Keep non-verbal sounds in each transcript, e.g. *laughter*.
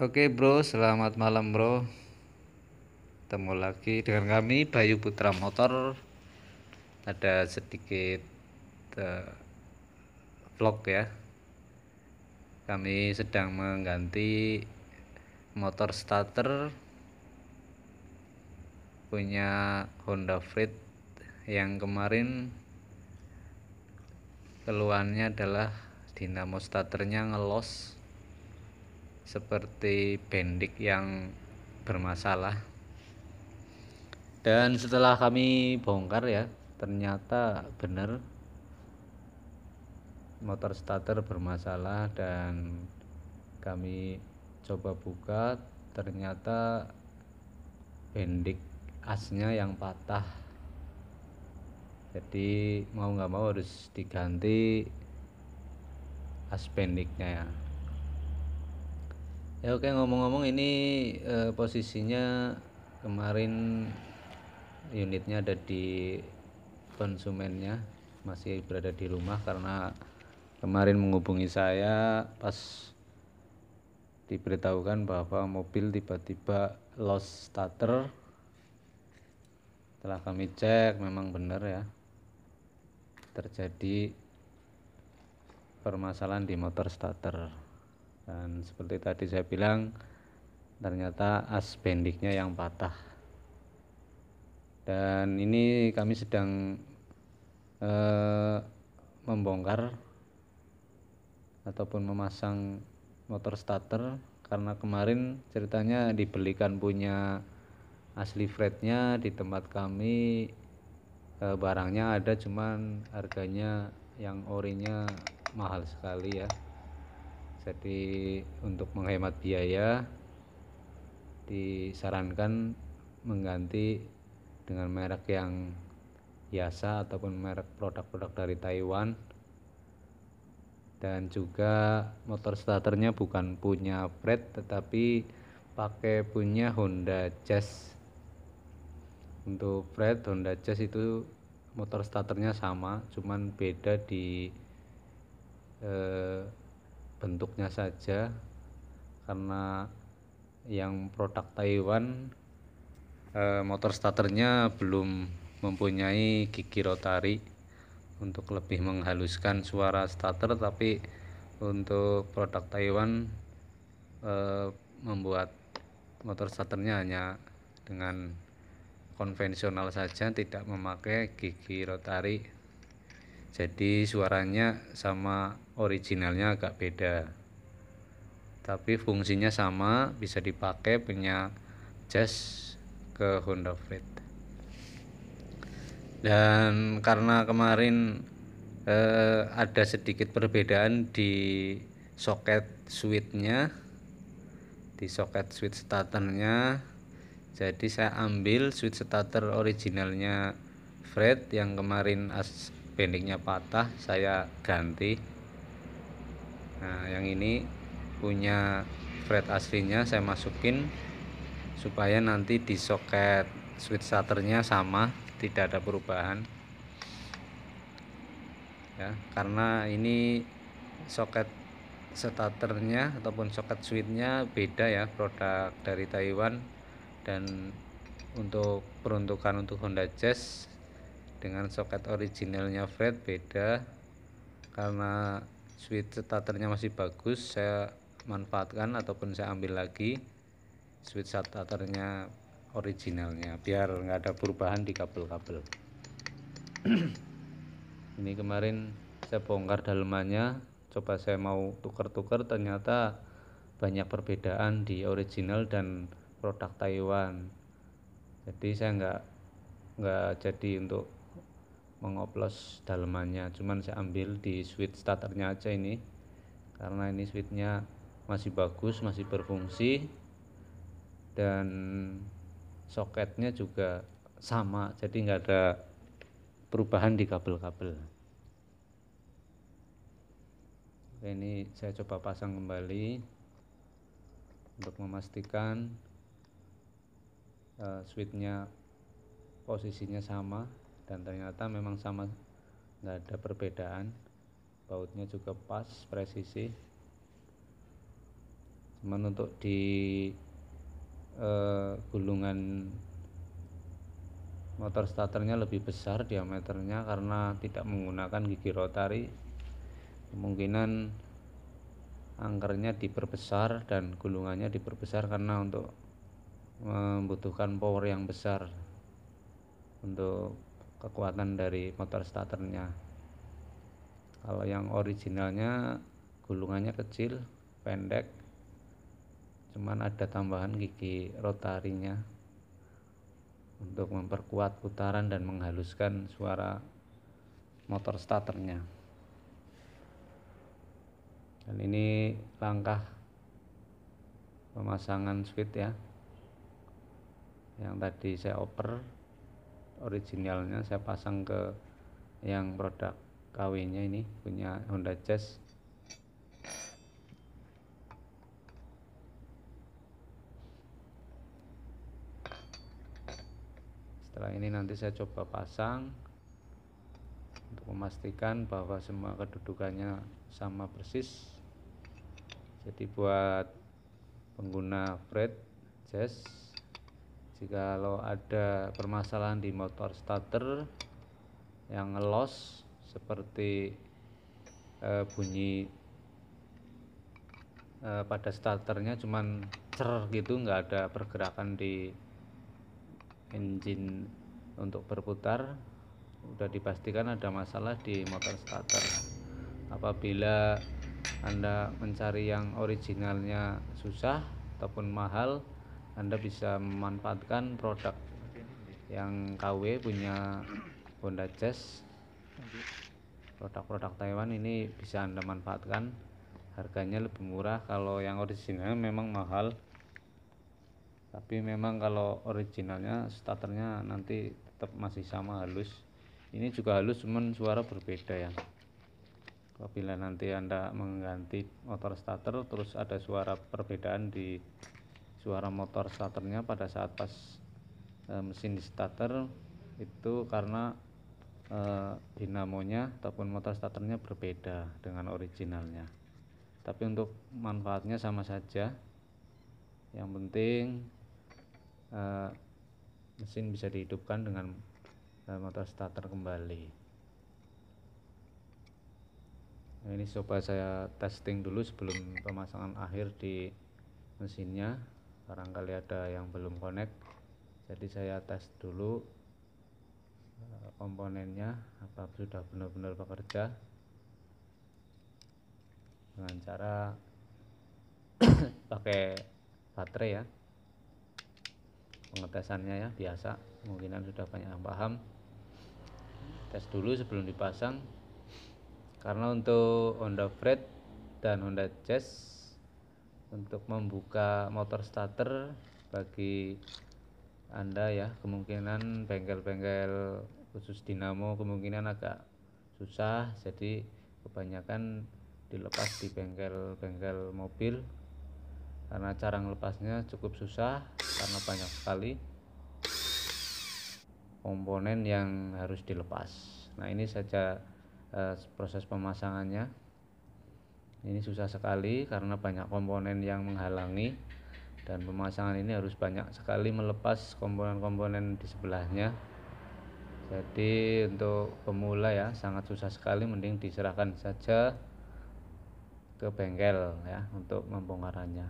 Oke bro, selamat malam bro. Ketemu lagi dengan kami Bayu Putra Motor. Ada sedikit uh, vlog ya. Kami sedang mengganti motor starter punya Honda Freed yang kemarin keluarnya adalah dinamo starternya ngelos seperti bendik yang bermasalah dan setelah kami bongkar ya ternyata benar motor starter bermasalah dan kami coba buka ternyata bendik asnya yang patah jadi mau nggak mau harus diganti as pendeknya ya ya oke ngomong-ngomong ini eh, posisinya kemarin unitnya ada di konsumennya masih berada di rumah karena kemarin menghubungi saya pas diberitahukan bahwa mobil tiba-tiba lost starter telah kami cek memang benar ya terjadi permasalahan di motor starter dan seperti tadi saya bilang ternyata as bendiknya yang patah dan ini kami sedang eh, membongkar ataupun memasang motor starter karena kemarin ceritanya dibelikan punya asli fretnya di tempat kami e, barangnya ada cuman harganya yang orinya mahal sekali ya jadi untuk menghemat biaya disarankan mengganti dengan merek yang biasa ataupun merek produk-produk dari Taiwan dan juga motor starternya bukan punya Fred tetapi pakai punya Honda Jazz untuk Fred Honda Jazz itu motor starternya sama cuman beda di eh, bentuknya saja karena yang produk Taiwan eh, motor starternya belum mempunyai gigi rotari untuk lebih menghaluskan suara starter tapi untuk produk Taiwan eh, membuat motor starternya hanya dengan konvensional saja tidak memakai gigi rotari jadi suaranya sama originalnya agak beda tapi fungsinya sama bisa dipakai punya jazz ke Honda Freed dan karena kemarin eh, ada sedikit perbedaan di soket switchnya di soket switch starternya jadi saya ambil switch starter originalnya Fred yang kemarin bendingnya patah saya ganti nah yang ini punya fret aslinya saya masukin supaya nanti di soket switch shutternya sama tidak ada perubahan ya karena ini soket starternya ataupun soket switchnya beda ya produk dari Taiwan dan untuk peruntukan untuk Honda Jazz dengan soket originalnya Fred beda karena switch starternya masih bagus saya manfaatkan ataupun saya ambil lagi switch starternya originalnya biar nggak ada perubahan di kabel-kabel *clears throat* ini kemarin saya bongkar dalemannya coba saya mau tuker-tuker ternyata banyak perbedaan di original dan produk Taiwan jadi saya nggak nggak jadi untuk mengoplos dalemannya cuman saya ambil di switch starternya aja ini karena ini switchnya masih bagus masih berfungsi dan soketnya juga sama jadi nggak ada perubahan di kabel-kabel ini saya coba pasang kembali untuk memastikan uh, eh, switchnya posisinya sama dan ternyata memang sama nggak ada perbedaan bautnya juga pas presisi cuman untuk di eh, gulungan motor starternya lebih besar diameternya karena tidak menggunakan gigi rotari kemungkinan angkernya diperbesar dan gulungannya diperbesar karena untuk eh, membutuhkan power yang besar untuk kekuatan dari motor starternya kalau yang originalnya gulungannya kecil pendek cuman ada tambahan gigi rotarinya untuk memperkuat putaran dan menghaluskan suara motor starternya dan ini langkah pemasangan switch ya yang tadi saya oper originalnya saya pasang ke yang produk KW nya ini punya Honda Jazz setelah ini nanti saya coba pasang untuk memastikan bahwa semua kedudukannya sama persis jadi buat pengguna Fred jazz jika lo ada permasalahan di motor starter yang ngelos seperti uh, bunyi uh, pada starternya cuman cer gitu nggak ada pergerakan di engine untuk berputar udah dipastikan ada masalah di motor starter apabila anda mencari yang originalnya susah ataupun mahal anda bisa memanfaatkan produk yang KW punya Honda Jazz produk-produk Taiwan ini bisa Anda manfaatkan harganya lebih murah kalau yang original memang mahal tapi memang kalau originalnya starternya nanti tetap masih sama halus ini juga halus cuman suara berbeda ya apabila nanti Anda mengganti motor starter terus ada suara perbedaan di suara motor starternya pada saat pas e, mesin di starter itu karena e, dinamonya ataupun motor starternya berbeda dengan originalnya tapi untuk manfaatnya sama saja yang penting e, mesin bisa dihidupkan dengan e, motor starter kembali nah ini coba saya testing dulu sebelum pemasangan akhir di mesinnya barangkali ada yang belum connect jadi saya tes dulu eh, komponennya apa sudah benar-benar bekerja dengan cara *coughs* pakai baterai ya pengetesannya ya biasa kemungkinan sudah banyak yang paham tes dulu sebelum dipasang karena untuk Honda Freed dan Honda Jazz untuk membuka motor starter bagi anda ya kemungkinan bengkel-bengkel khusus dinamo kemungkinan agak susah jadi kebanyakan dilepas di bengkel-bengkel mobil karena cara lepasnya cukup susah karena banyak sekali komponen yang harus dilepas nah ini saja eh, proses pemasangannya ini susah sekali karena banyak komponen yang menghalangi dan pemasangan ini harus banyak sekali melepas komponen-komponen di sebelahnya jadi untuk pemula ya sangat susah sekali mending diserahkan saja ke bengkel ya untuk membongkarannya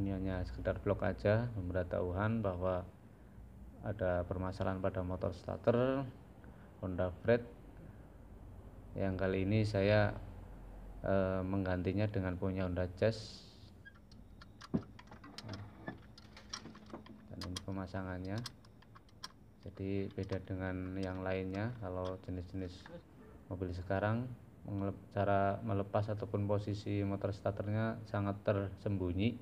ini hanya sekedar blok aja pemberitahuan bahwa ada permasalahan pada motor starter Honda Fred yang kali ini saya e, menggantinya dengan punya Honda Jazz dan ini pemasangannya jadi beda dengan yang lainnya kalau jenis-jenis mobil sekarang cara melepas ataupun posisi motor starternya sangat tersembunyi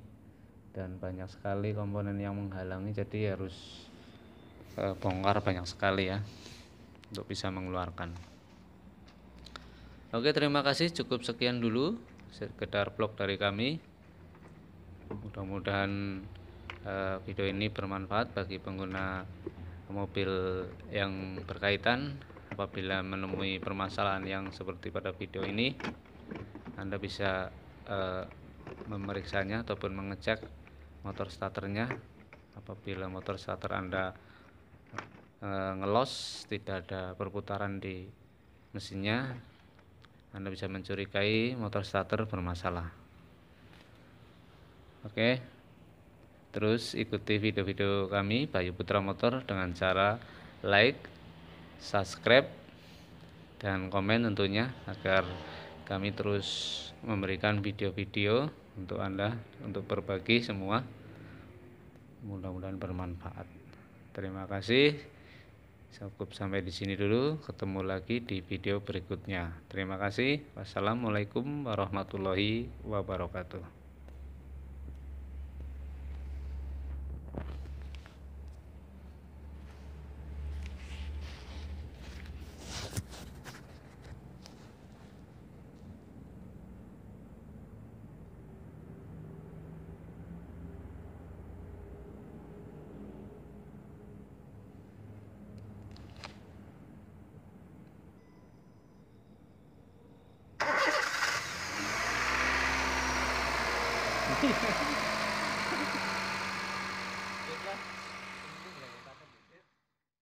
dan banyak sekali komponen yang menghalangi jadi harus eh, bongkar banyak sekali ya untuk bisa mengeluarkan Oke, terima kasih. Cukup sekian dulu sekedar vlog dari kami. Mudah-mudahan uh, video ini bermanfaat bagi pengguna mobil yang berkaitan. Apabila menemui permasalahan yang seperti pada video ini, Anda bisa uh, memeriksanya ataupun mengecek motor starternya. Apabila motor starter Anda uh, ngelos, tidak ada perputaran di mesinnya, anda bisa mencurigai motor starter bermasalah. Oke. Terus ikuti video-video kami Bayu Putra Motor dengan cara like, subscribe dan komen tentunya agar kami terus memberikan video-video untuk Anda untuk berbagi semua. Mudah-mudahan bermanfaat. Terima kasih. Cukup sampai di sini dulu, ketemu lagi di video berikutnya. Terima kasih. Wassalamualaikum warahmatullahi wabarakatuh.